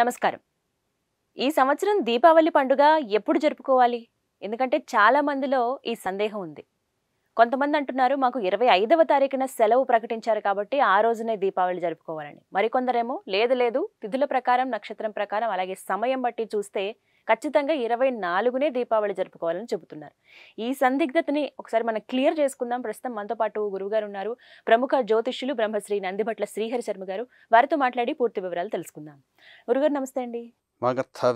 నమస్కారం ఈ సంవత్సరం దీపావళి పండుగ ఎప్పుడు జరుపుకోవాలి ఎందుకంటే చాలా మందిలో ఈ సందేహం ఉంది కొంతమంది అంటున్నారు మాకు ఇరవై ఐదవ తారీఖున సెలవు ప్రకటించారు కాబట్టి ఆ రోజునే దీపావళి జరుపుకోవాలని మరికొందరేమో లేదు లేదు తిథుల ప్రకారం నక్షత్రం ప్రకారం అలాగే సమయం బట్టి చూస్తే ఖచ్చితంగా ఇరవై నాలుగునే దీపావళి జరుపుకోవాలని చెబుతున్నారు ఈ సందిగ్ధతని ఒకసారి మనం క్లియర్ చేసుకుందాం ప్రస్తుతం మనతో పాటు గురువుగారు ఉన్నారు ప్రముఖ జ్యోతిష్యులు బ్రహ్మశ్రీ నందిభట్ల శ్రీహరి శర్మ గారు వారితో మాట్లాడి పూర్తి వివరాలు తెలుసుకుందాం గురుగారు నమస్తే అండి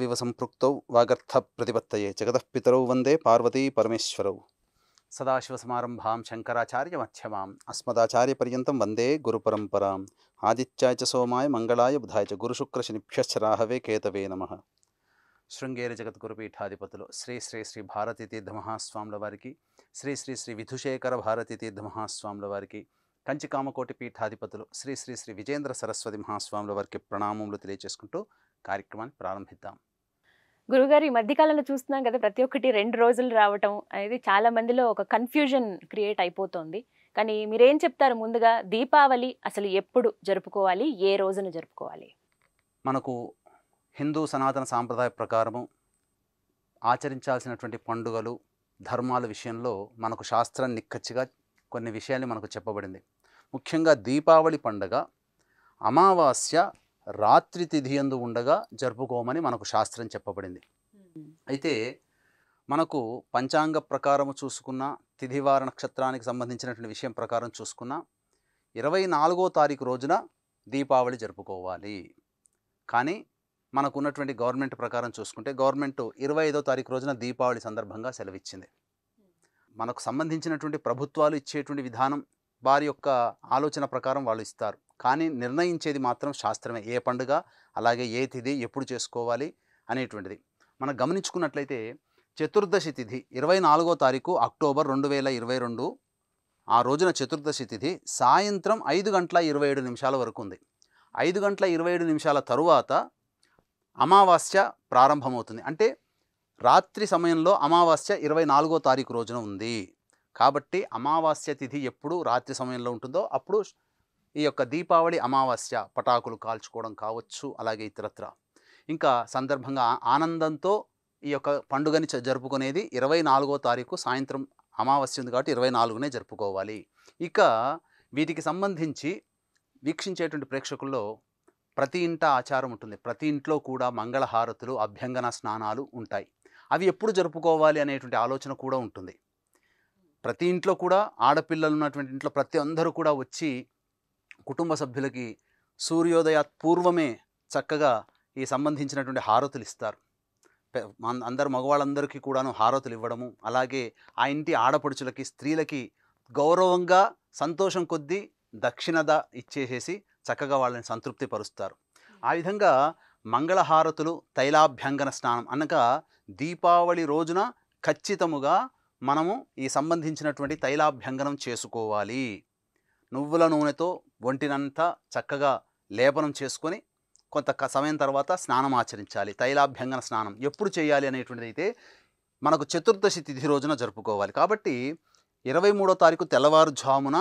వివ సంపృక్తౌ వాగర్థ ప్రతిపత్తయే జగదపితరౌ వందే పార్వతీ పరమేశ్వరౌ సదాశివ సమారంభాం శంకరాచార్య మధ్యమాం అస్మదాచార్యపర్యంతం వందే పరంపరాం ఆదిత్యాయ సోమాయ మంగళాయ బుధాయ గురుశుక్ర గురుశుక్రశనిభ్యశ్చ రాహవే కేతవే నమ శృంగేరి జగద్గురు పీఠాధిపతులు శ్రీ శ్రీ శ్రీ భారతీ తీర్థ మహాస్వాముల వారికి శ్రీ శ్రీ శ్రీ విధుశేఖర భారతీ తీర్థ మహాస్వాముల వారికి కంచి కామకోటి పీఠాధిపతులు శ్రీ శ్రీ శ్రీ విజేంద్ర సరస్వతి మహాస్వాముల వారికి ప్రణామములు తెలియజేసుకుంటూ కార్యక్రమాన్ని ప్రారంభిద్దాం గురుగారు ఈ మధ్యకాలంలో చూస్తున్నాం కదా ప్రతి ఒక్కటి రెండు రోజులు రావటం అనేది చాలా మందిలో ఒక కన్ఫ్యూజన్ క్రియేట్ అయిపోతుంది కానీ మీరేం చెప్తారు ముందుగా దీపావళి అసలు ఎప్పుడు జరుపుకోవాలి ఏ రోజున జరుపుకోవాలి మనకు హిందూ సనాతన సాంప్రదాయ ప్రకారము ఆచరించాల్సినటువంటి పండుగలు ధర్మాల విషయంలో మనకు శాస్త్రాన్ని నిక్కచ్చిగా కొన్ని విషయాలు మనకు చెప్పబడింది ముఖ్యంగా దీపావళి పండుగ అమావాస్య రాత్రి తిథి ఎందు ఉండగా జరుపుకోమని మనకు శాస్త్రం చెప్పబడింది అయితే మనకు పంచాంగ ప్రకారం చూసుకున్న తిథివార నక్షత్రానికి సంబంధించినటువంటి విషయం ప్రకారం చూసుకున్న ఇరవై నాలుగో తారీఖు రోజున దీపావళి జరుపుకోవాలి కానీ మనకు ఉన్నటువంటి గవర్నమెంట్ ప్రకారం చూసుకుంటే గవర్నమెంట్ ఇరవై ఐదో తారీఖు రోజున దీపావళి సందర్భంగా సెలవిచ్చింది మనకు సంబంధించినటువంటి ప్రభుత్వాలు ఇచ్చేటువంటి విధానం వారి యొక్క ఆలోచన ప్రకారం వాళ్ళు ఇస్తారు కానీ నిర్ణయించేది మాత్రం శాస్త్రమే ఏ పండుగ అలాగే ఏ తిథి ఎప్పుడు చేసుకోవాలి అనేటువంటిది మనం గమనించుకున్నట్లయితే చతుర్దశి తిథి ఇరవై నాలుగో తారీఖు అక్టోబర్ రెండు వేల ఇరవై రెండు ఆ రోజున చతుర్దశి తిథి సాయంత్రం ఐదు గంటల ఇరవై ఏడు నిమిషాల వరకు ఉంది ఐదు గంటల ఇరవై ఏడు నిమిషాల తరువాత అమావాస్య ప్రారంభమవుతుంది అంటే రాత్రి సమయంలో అమావాస్య ఇరవై నాలుగో తారీఖు రోజున ఉంది కాబట్టి అమావాస్య తిథి ఎప్పుడు రాత్రి సమయంలో ఉంటుందో అప్పుడు ఈ యొక్క దీపావళి అమావాస్య పటాకులు కాల్చుకోవడం కావచ్చు అలాగే ఇతరత్ర ఇంకా సందర్భంగా ఆనందంతో ఈ యొక్క పండుగని జరుపుకునేది ఇరవై నాలుగో తారీఖు సాయంత్రం అమావాస్య ఉంది కాబట్టి ఇరవై నాలుగునే జరుపుకోవాలి ఇక వీటికి సంబంధించి వీక్షించేటువంటి ప్రేక్షకుల్లో ప్రతి ఇంట ఆచారం ఉంటుంది ప్రతి ఇంట్లో కూడా మంగళహారతులు అభ్యంగన స్నానాలు ఉంటాయి అవి ఎప్పుడు జరుపుకోవాలి అనేటువంటి ఆలోచన కూడా ఉంటుంది ప్రతి ఇంట్లో కూడా ఆడపిల్లలు ఉన్నటువంటి ఇంట్లో ప్రతి అందరూ కూడా వచ్చి కుటుంబ సభ్యులకి సూర్యోదయ పూర్వమే చక్కగా ఈ సంబంధించినటువంటి హారతులు ఇస్తారు అందరు మగవాళ్ళందరికీ కూడాను హారతులు ఇవ్వడము అలాగే ఆ ఇంటి ఆడపడుచులకి స్త్రీలకి గౌరవంగా సంతోషం కొద్దీ దక్షిణద ఇచ్చేసేసి చక్కగా వాళ్ళని సంతృప్తి పరుస్తారు ఆ విధంగా మంగళహారతులు తైలాభ్యంగన స్నానం అనగా దీపావళి రోజున ఖచ్చితముగా మనము ఈ సంబంధించినటువంటి తైలాభ్యంగనం చేసుకోవాలి నువ్వుల నూనెతో ఒంటినంతా చక్కగా లేపనం చేసుకొని కొంత సమయం తర్వాత స్నానం ఆచరించాలి తైలాభ్యంగన స్నానం ఎప్పుడు చేయాలి అనేటువంటిది అయితే మనకు చతుర్దశి తిథి రోజున జరుపుకోవాలి కాబట్టి ఇరవై మూడో తారీఖు తెల్లవారుజామున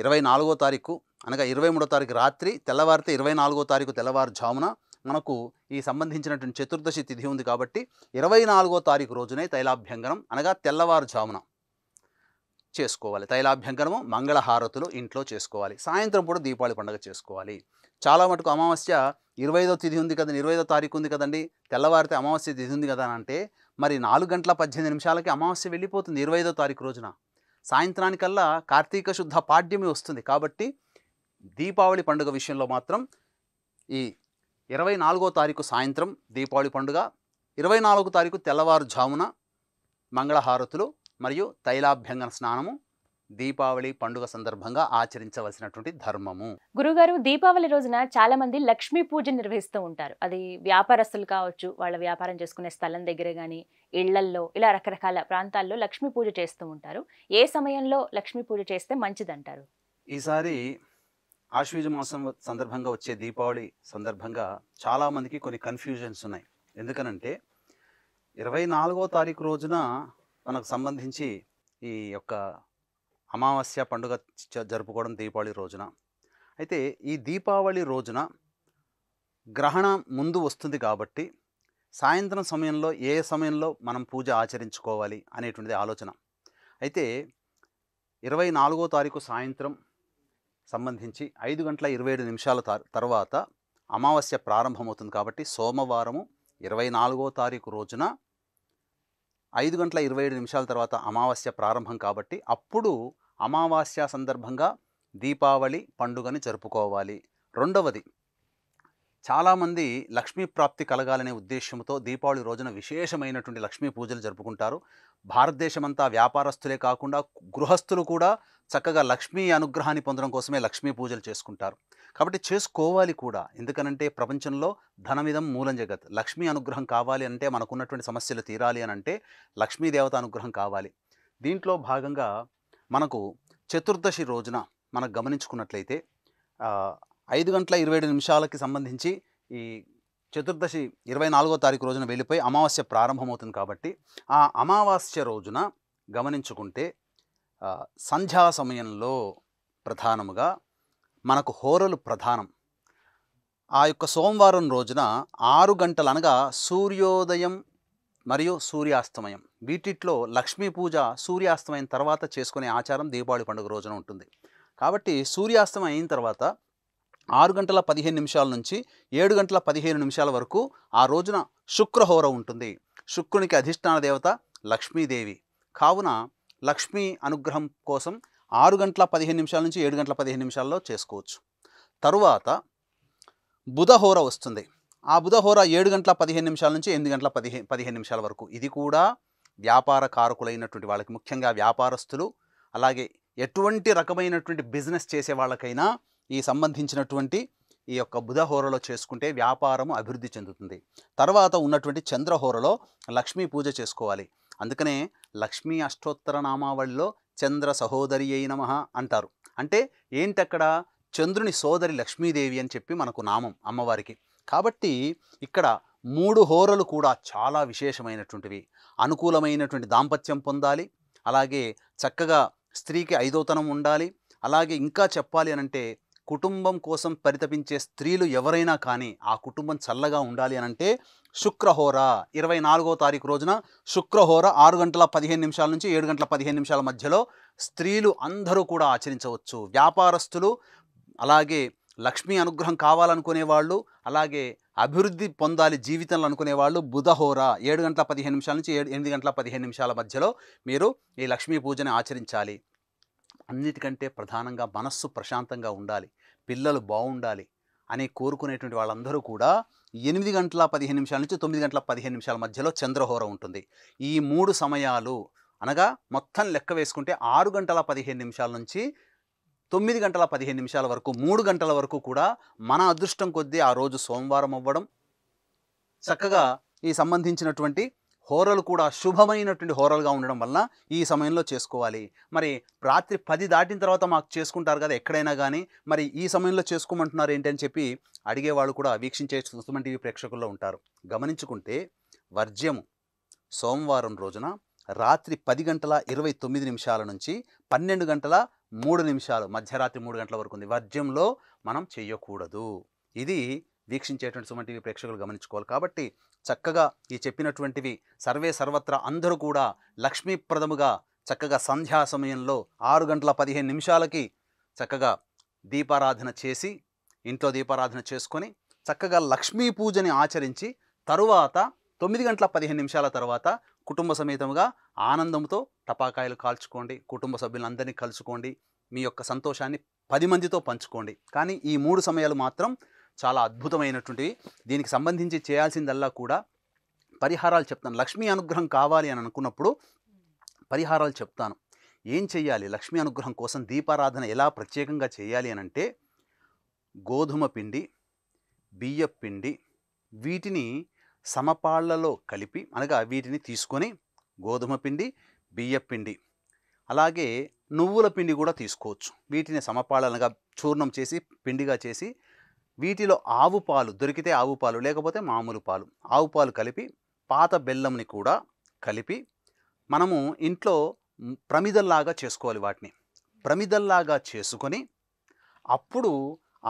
ఇరవై నాలుగో తారీఖు అనగా ఇరవై మూడో తారీఖు రాత్రి తెల్లవారితే ఇరవై నాలుగో తారీఖు తెల్లవారుజామున మనకు ఈ సంబంధించినటువంటి చతుర్దశి తిథి ఉంది కాబట్టి ఇరవై నాలుగో తారీఖు రోజునే తైలాభ్యంగనం అనగా తెల్లవారుజామున చేసుకోవాలి తైలాభ్యంకరము మంగళహారతులు ఇంట్లో చేసుకోవాలి సాయంత్రం కూడా దీపావళి పండుగ చేసుకోవాలి చాలా మటుకు అమావాస్య ఇరవైదో తిథి ఉంది కదండి ఇరవై ఐదో తారీఖు ఉంది కదండి తెల్లవారితే అమావాస్య తిథి ఉంది కదా అంటే మరి నాలుగు గంటల పద్దెనిమిది నిమిషాలకి అమావాస్య వెళ్ళిపోతుంది ఇరవై ఐదో తారీఖు రోజున సాయంత్రానికల్లా కార్తీక శుద్ధ పాడ్యమి వస్తుంది కాబట్టి దీపావళి పండుగ విషయంలో మాత్రం ఈ ఇరవై నాలుగో తారీఖు సాయంత్రం దీపావళి పండుగ ఇరవై నాలుగో తారీఖు తెల్లవారుజామున మంగళహారతులు మరియు తైలాభ్యంగన స్నానము దీపావళి పండుగ సందర్భంగా ఆచరించవలసినటువంటి ధర్మము గురుగారు దీపావళి రోజున చాలా మంది లక్ష్మీ పూజ నిర్వహిస్తూ ఉంటారు అది వ్యాపారస్తులు కావచ్చు వాళ్ళ వ్యాపారం చేసుకునే స్థలం దగ్గర కానీ ఇళ్లల్లో ఇలా రకరకాల ప్రాంతాల్లో లక్ష్మీ పూజ చేస్తూ ఉంటారు ఏ సమయంలో లక్ష్మీ పూజ చేస్తే మంచిదంటారు ఈసారి ఆశ్వీజ మాసం సందర్భంగా వచ్చే దీపావళి సందర్భంగా చాలామందికి కొన్ని కన్ఫ్యూజన్స్ ఉన్నాయి ఎందుకనంటే ఇరవై నాలుగో తారీఖు రోజున మనకు సంబంధించి ఈ యొక్క అమావాస్య పండుగ జరుపుకోవడం దీపావళి రోజున అయితే ఈ దీపావళి రోజున గ్రహణం ముందు వస్తుంది కాబట్టి సాయంత్రం సమయంలో ఏ సమయంలో మనం పూజ ఆచరించుకోవాలి అనేటువంటిది ఆలోచన అయితే ఇరవై నాలుగో తారీఖు సాయంత్రం సంబంధించి ఐదు గంటల ఇరవై ఏడు నిమిషాల తర్వాత అమావాస్య ప్రారంభమవుతుంది కాబట్టి సోమవారము ఇరవై నాలుగో తారీఖు రోజున ఐదు గంటల ఇరవై ఏడు నిమిషాల తర్వాత అమావాస్య ప్రారంభం కాబట్టి అప్పుడు అమావాస్య సందర్భంగా దీపావళి పండుగని జరుపుకోవాలి రెండవది చాలామంది లక్ష్మీ ప్రాప్తి కలగాలనే ఉద్దేశంతో దీపావళి రోజున విశేషమైనటువంటి లక్ష్మీ పూజలు జరుపుకుంటారు భారతదేశమంతా వ్యాపారస్తులే కాకుండా గృహస్థులు కూడా చక్కగా లక్ష్మీ అనుగ్రహాన్ని పొందడం కోసమే లక్ష్మీ పూజలు చేసుకుంటారు కాబట్టి చేసుకోవాలి కూడా ఎందుకనంటే ప్రపంచంలో ధనమిదం మూలం జగత్ లక్ష్మీ అనుగ్రహం కావాలి అంటే మనకున్నటువంటి సమస్యలు తీరాలి అని అంటే లక్ష్మీ దేవత అనుగ్రహం కావాలి దీంట్లో భాగంగా మనకు చతుర్దశి రోజున మనం గమనించుకున్నట్లయితే ఐదు గంటల ఇరవై ఏడు నిమిషాలకి సంబంధించి ఈ చతుర్దశి ఇరవై నాలుగో తారీఖు రోజున వెళ్ళిపోయి అమావాస్య ప్రారంభమవుతుంది కాబట్టి ఆ అమావాస్య రోజున గమనించుకుంటే సంధ్యా సమయంలో ప్రధానముగా మనకు హోరలు ప్రధానం ఆ యొక్క సోమవారం రోజున ఆరు గంటలు అనగా సూర్యోదయం మరియు సూర్యాస్తమయం వీటిట్లో లక్ష్మీ పూజ సూర్యాస్తమయం తర్వాత చేసుకునే ఆచారం దీపావళి పండుగ రోజున ఉంటుంది కాబట్టి సూర్యాస్తమయం అయిన తర్వాత ఆరు గంటల పదిహేను నిమిషాల నుంచి ఏడు గంటల పదిహేను నిమిషాల వరకు ఆ రోజున శుక్రహోర ఉంటుంది శుక్రునికి అధిష్టాన దేవత లక్ష్మీదేవి కావున లక్ష్మీ అనుగ్రహం కోసం ఆరు గంటల పదిహేను నిమిషాల నుంచి ఏడు గంటల పదిహేను నిమిషాల్లో చేసుకోవచ్చు తరువాత బుధహోర వస్తుంది ఆ బుధహోర ఏడు గంటల పదిహేను నిమిషాల నుంచి ఎనిమిది గంటల పదిహేను పదిహేను నిమిషాల వరకు ఇది కూడా వ్యాపార కారకులైనటువంటి వాళ్ళకి ముఖ్యంగా వ్యాపారస్తులు అలాగే ఎటువంటి రకమైనటువంటి బిజినెస్ చేసే వాళ్ళకైనా ఈ సంబంధించినటువంటి ఈ యొక్క బుధహోరలో చేసుకుంటే వ్యాపారం అభివృద్ధి చెందుతుంది తర్వాత ఉన్నటువంటి చంద్రహోరలో లక్ష్మీ పూజ చేసుకోవాలి అందుకనే లక్ష్మీ అష్టోత్తర నామావళిలో చంద్ర సహోదరి అయి నమ అంటారు అంటే ఏంటక్కడ చంద్రుని సోదరి లక్ష్మీదేవి అని చెప్పి మనకు నామం అమ్మవారికి కాబట్టి ఇక్కడ మూడు హోరలు కూడా చాలా విశేషమైనటువంటివి అనుకూలమైనటువంటి దాంపత్యం పొందాలి అలాగే చక్కగా స్త్రీకి ఐదోతనం ఉండాలి అలాగే ఇంకా చెప్పాలి అనంటే కుటుంబం కోసం పరితపించే స్త్రీలు ఎవరైనా కానీ ఆ కుటుంబం చల్లగా ఉండాలి అని అంటే శుక్రహోర ఇరవై నాలుగో తారీఖు రోజున శుక్రహోర ఆరు గంటల పదిహేను నిమిషాల నుంచి ఏడు గంటల పదిహేను నిమిషాల మధ్యలో స్త్రీలు అందరూ కూడా ఆచరించవచ్చు వ్యాపారస్తులు అలాగే లక్ష్మీ అనుగ్రహం కావాలనుకునే వాళ్ళు అలాగే అభివృద్ధి పొందాలి జీవితంలో అనుకునే వాళ్ళు బుధహోర ఏడు గంటల పదిహేను నిమిషాల నుంచి ఏడు ఎనిమిది గంటల పదిహేను నిమిషాల మధ్యలో మీరు ఈ లక్ష్మీ పూజను ఆచరించాలి అన్నిటికంటే ప్రధానంగా మనస్సు ప్రశాంతంగా ఉండాలి పిల్లలు బాగుండాలి అని కోరుకునేటువంటి వాళ్ళందరూ కూడా ఎనిమిది గంటల పదిహేను నిమిషాల నుంచి తొమ్మిది గంటల పదిహేను నిమిషాల మధ్యలో చంద్రహోర ఉంటుంది ఈ మూడు సమయాలు అనగా మొత్తం లెక్క వేసుకుంటే ఆరు గంటల పదిహేను నిమిషాల నుంచి తొమ్మిది గంటల పదిహేను నిమిషాల వరకు మూడు గంటల వరకు కూడా మన అదృష్టం కొద్దీ ఆ రోజు సోమవారం అవ్వడం చక్కగా ఈ సంబంధించినటువంటి హోరలు కూడా శుభమైనటువంటి హోరలుగా ఉండడం వలన ఈ సమయంలో చేసుకోవాలి మరి రాత్రి పది దాటిన తర్వాత మాకు చేసుకుంటారు కదా ఎక్కడైనా కానీ మరి ఈ సమయంలో చేసుకోమంటున్నారు ఏంటి అని చెప్పి అడిగేవాళ్ళు కూడా వీక్షించే సుమన్ టీవీ ప్రేక్షకుల్లో ఉంటారు గమనించుకుంటే వర్జ్యము సోమవారం రోజున రాత్రి పది గంటల ఇరవై తొమ్మిది నిమిషాల నుంచి పన్నెండు గంటల మూడు నిమిషాలు మధ్యరాత్రి మూడు గంటల వరకు ఉంది వర్జ్యంలో మనం చేయకూడదు ఇది వీక్షించేటువంటి సుమన్ టీవీ ప్రేక్షకులు గమనించుకోవాలి కాబట్టి చక్కగా ఈ చెప్పినటువంటివి సర్వే సర్వత్రా అందరూ కూడా లక్ష్మీప్రదముగా చక్కగా సంధ్యా సమయంలో ఆరు గంటల పదిహేను నిమిషాలకి చక్కగా దీపారాధన చేసి ఇంట్లో దీపారాధన చేసుకొని చక్కగా లక్ష్మీ పూజని ఆచరించి తరువాత తొమ్మిది గంటల పదిహేను నిమిషాల తర్వాత కుటుంబ సమేతంగా ఆనందంతో టపాకాయలు కాల్చుకోండి కుటుంబ సభ్యులందరినీ కలుసుకోండి మీ యొక్క సంతోషాన్ని పది మందితో పంచుకోండి కానీ ఈ మూడు సమయాలు మాత్రం చాలా అద్భుతమైనటువంటివి దీనికి సంబంధించి చేయాల్సిందల్లా కూడా పరిహారాలు చెప్తాను లక్ష్మీ అనుగ్రహం కావాలి అని అనుకున్నప్పుడు పరిహారాలు చెప్తాను ఏం చేయాలి లక్ష్మీ అనుగ్రహం కోసం దీపారాధన ఎలా ప్రత్యేకంగా చేయాలి అని అంటే గోధుమ పిండి బియ్య పిండి వీటిని సమపాళ్లలో కలిపి అనగా వీటిని తీసుకొని గోధుమ పిండి బియ్య పిండి అలాగే నువ్వుల పిండి కూడా తీసుకోవచ్చు వీటిని సమపాళనగా చూర్ణం చేసి పిండిగా చేసి వీటిలో ఆవు పాలు దొరికితే ఆవు పాలు లేకపోతే మామూలు పాలు ఆవు పాలు కలిపి పాత బెల్లంని కూడా కలిపి మనము ఇంట్లో ప్రమిదల్లాగా చేసుకోవాలి వాటిని ప్రమిదల్లాగా చేసుకొని అప్పుడు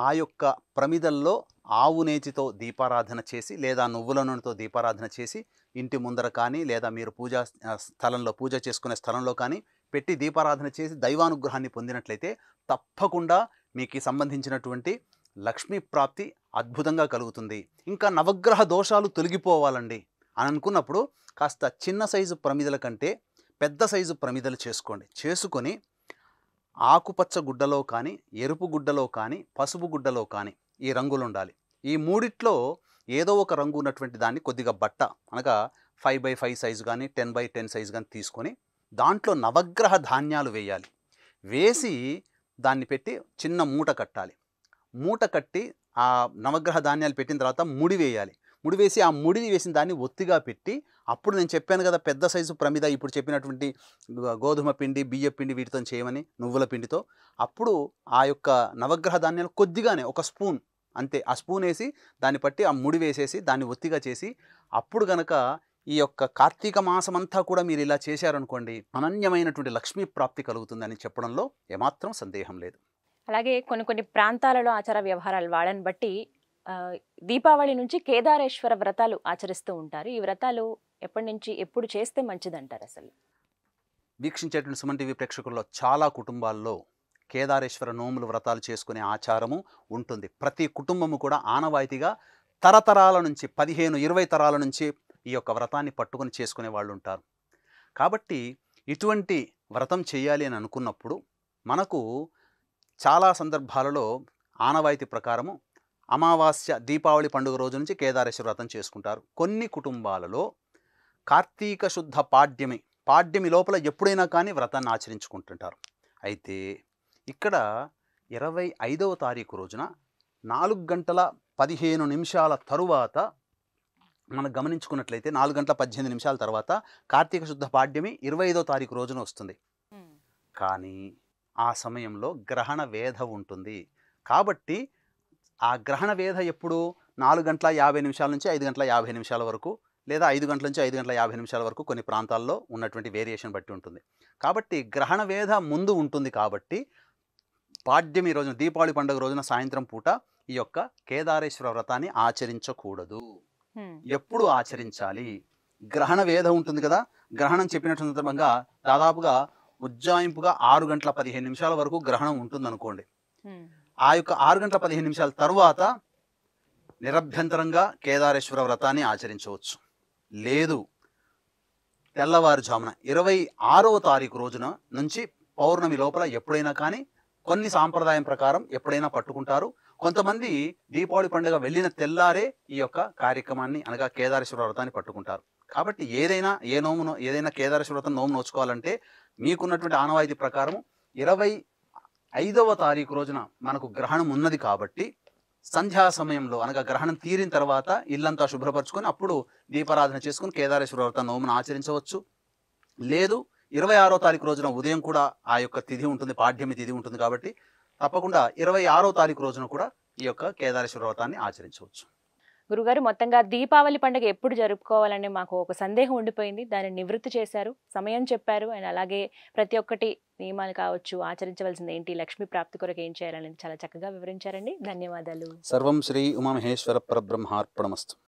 ఆ యొక్క ప్రమిదల్లో ఆవు నేతితో దీపారాధన చేసి లేదా నువ్వుల నూనెతో దీపారాధన చేసి ఇంటి ముందర కానీ లేదా మీరు పూజా స్థలంలో పూజ చేసుకునే స్థలంలో కానీ పెట్టి దీపారాధన చేసి దైవానుగ్రహాన్ని పొందినట్లయితే తప్పకుండా మీకు సంబంధించినటువంటి లక్ష్మీ ప్రాప్తి అద్భుతంగా కలుగుతుంది ఇంకా నవగ్రహ దోషాలు తొలగిపోవాలండి అని అనుకున్నప్పుడు కాస్త చిన్న సైజు ప్రమిదల కంటే పెద్ద సైజు ప్రమిదలు చేసుకోండి చేసుకొని ఆకుపచ్చ గుడ్డలో కానీ ఎరుపు గుడ్డలో కానీ పసుపు గుడ్డలో కానీ ఈ రంగులు ఉండాలి ఈ మూడిట్లో ఏదో ఒక రంగు ఉన్నటువంటి దాన్ని కొద్దిగా బట్ట అనగా ఫైవ్ బై ఫైవ్ సైజు కానీ టెన్ బై టెన్ సైజు కానీ తీసుకొని దాంట్లో నవగ్రహ ధాన్యాలు వేయాలి వేసి దాన్ని పెట్టి చిన్న మూట కట్టాలి మూట కట్టి ఆ నవగ్రహ ధాన్యాలు పెట్టిన తర్వాత ముడి వేయాలి ముడి వేసి ఆ ముడిని వేసిన దాన్ని ఒత్తిగా పెట్టి అప్పుడు నేను చెప్పాను కదా పెద్ద సైజు ప్రమిద ఇప్పుడు చెప్పినటువంటి గోధుమ పిండి బియ్య పిండి వీటితో చేయమని నువ్వుల పిండితో అప్పుడు ఆ యొక్క నవగ్రహ ధాన్యాలు కొద్దిగానే ఒక స్పూన్ అంతే ఆ స్పూన్ వేసి దాన్ని పట్టి ఆ ముడి వేసేసి దాన్ని ఒత్తిగా చేసి అప్పుడు గనక ఈ యొక్క కార్తీక మాసం అంతా కూడా మీరు ఇలా చేశారనుకోండి అనన్యమైనటువంటి లక్ష్మీ ప్రాప్తి కలుగుతుందని చెప్పడంలో ఏమాత్రం సందేహం లేదు అలాగే కొన్ని కొన్ని ప్రాంతాలలో ఆచార వ్యవహారాలు వాడని బట్టి దీపావళి నుంచి కేదారేశ్వర వ్రతాలు ఆచరిస్తూ ఉంటారు ఈ వ్రతాలు ఎప్పటి నుంచి ఎప్పుడు చేస్తే మంచిదంటారు అసలు వీక్షించేటువంటి సుమన్ టీవీ ప్రేక్షకుల్లో చాలా కుటుంబాల్లో కేదారేశ్వర నోములు వ్రతాలు చేసుకునే ఆచారము ఉంటుంది ప్రతి కుటుంబము కూడా ఆనవాయితీగా తరతరాల నుంచి పదిహేను ఇరవై తరాల నుంచి ఈ యొక్క వ్రతాన్ని పట్టుకొని చేసుకునే వాళ్ళు ఉంటారు కాబట్టి ఇటువంటి వ్రతం చేయాలి అని అనుకున్నప్పుడు మనకు చాలా సందర్భాలలో ఆనవాయితీ ప్రకారము అమావాస్య దీపావళి పండుగ రోజు నుంచి కేదారేశ్వర వ్రతం చేసుకుంటారు కొన్ని కుటుంబాలలో కార్తీక శుద్ధ పాడ్యమి పాడ్యమి లోపల ఎప్పుడైనా కానీ వ్రతాన్ని ఆచరించుకుంటుంటారు అయితే ఇక్కడ ఇరవై ఐదవ తారీఖు రోజున నాలుగు గంటల పదిహేను నిమిషాల తరువాత మనం గమనించుకున్నట్లయితే నాలుగు గంటల పద్దెనిమిది నిమిషాల తర్వాత కార్తీక శుద్ధ పాడ్యమి ఇరవై ఐదవ తారీఖు రోజున వస్తుంది కానీ ఆ సమయంలో గ్రహణ వేధ ఉంటుంది కాబట్టి ఆ గ్రహణ వేధ ఎప్పుడు నాలుగు గంటల యాభై నిమిషాల నుంచి ఐదు గంటల యాభై నిమిషాల వరకు లేదా ఐదు గంటల నుంచి ఐదు గంటల యాభై నిమిషాల వరకు కొన్ని ప్రాంతాల్లో ఉన్నటువంటి వేరియేషన్ బట్టి ఉంటుంది కాబట్టి గ్రహణ వేధ ముందు ఉంటుంది కాబట్టి పాడ్యమి రోజున దీపావళి పండుగ రోజున సాయంత్రం పూట ఈ యొక్క కేదారేశ్వర వ్రతాన్ని ఆచరించకూడదు ఎప్పుడు ఆచరించాలి గ్రహణ వేధ ఉంటుంది కదా గ్రహణం చెప్పినట్టు సందర్భంగా దాదాపుగా ఉజ్జాయింపుగా ఆరు గంటల పదిహేను నిమిషాల వరకు గ్రహణం ఉంటుంది అనుకోండి ఆ యొక్క ఆరు గంటల పదిహేను నిమిషాల తర్వాత నిరభ్యంతరంగా కేదారేశ్వర వ్రతాన్ని ఆచరించవచ్చు లేదు తెల్లవారుజామున ఇరవై ఆరవ తారీఖు రోజున నుంచి పౌర్ణమి లోపల ఎప్పుడైనా కానీ కొన్ని సాంప్రదాయం ప్రకారం ఎప్పుడైనా పట్టుకుంటారు కొంతమంది దీపావళి పండుగ వెళ్ళిన తెల్లారే ఈ యొక్క కార్యక్రమాన్ని అనగా కేదారేశ్వర వ్రతాన్ని పట్టుకుంటారు కాబట్టి ఏదైనా ఏ నోమును ఏదైనా కేదారశ్వరత నోము నోచుకోవాలంటే మీకున్నటువంటి ఆనవాయితీ ప్రకారం ఇరవై ఐదవ తారీఖు రోజున మనకు గ్రహణం ఉన్నది కాబట్టి సంధ్యా సమయంలో అనగా గ్రహణం తీరిన తర్వాత ఇల్లంతా శుభ్రపరచుకొని అప్పుడు దీపారాధన చేసుకుని కేదారేశ్వర వ్రత నోమును ఆచరించవచ్చు లేదు ఇరవై ఆరో తారీఖు రోజున ఉదయం కూడా ఆ యొక్క తిథి ఉంటుంది పాఠ్యమి తిథి ఉంటుంది కాబట్టి తప్పకుండా ఇరవై ఆరో తారీఖు రోజున కూడా ఈ యొక్క కేదారేశ్వర వ్రతాన్ని ఆచరించవచ్చు గురుగారు మొత్తంగా దీపావళి పండుగ ఎప్పుడు జరుపుకోవాలనే మాకు ఒక సందేహం ఉండిపోయింది దాన్ని నివృత్తి చేశారు సమయం చెప్పారు అండ్ అలాగే ప్రతి ఒక్కటి నియమాలు కావచ్చు ఆచరించవలసింది ఏంటి లక్ష్మీ ప్రాప్తి కొరకు ఏం చేయాలని చాలా చక్కగా వివరించారండి ధన్యవాదాలు సర్వం శ్రీ ఉమామహేశ్వర పరబ్రహ్మార్పణమస్తు